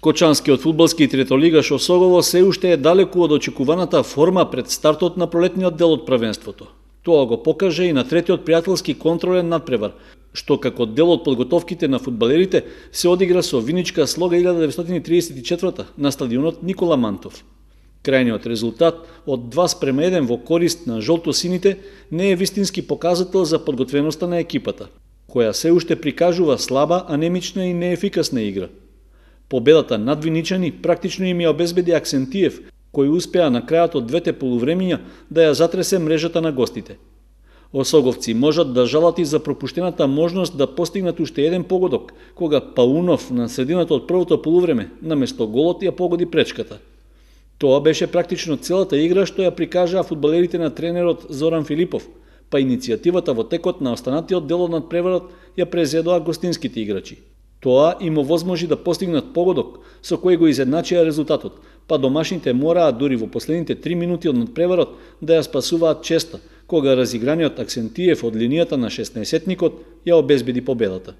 Кочанскиот фудбалски третолигаш Осогово се уште е далеку од очекуваната форма пред стартот на пролетниот дел од првенството. Тоа го покаже и на третиот пријателски контролен надпревар, што како дел од подготовките на фудбалерите се одигра со виничка слога 1934 на стадионот Никола Мантов. Крајниот резултат од 2 спрема 1 во корист на жолто-сините не е вистински показател за подготвеността на екипата, која се уште прикажува слаба, анемична и неефикасна игра – Победата над Виничани практично им ја обезбеди Аксентиев, кој успеа на крајот од двете полувремиња да ја затресе мрежата на гостите. Осоговци можат да жалат и за пропуштената можност да постигнат уште еден погодок, кога Паунов на средината од првото полувреме, наместо голот ја погоди пречката. Тоа беше практично целата игра што ја прикажаа фудбалерите на тренерот Зоран Филипов, па иницијативата во текот на останатиот дел од надпреварот ја презедоа гостинските играчи. Тоа им овозможи да постигнат погодок со кој го изедначија резултатот, па домашните мораа дури во последните три минути од надпреварот да ја спасуваат честа, кога разиграниот акцентиев од линијата на 16-никот ја обезбеди победата.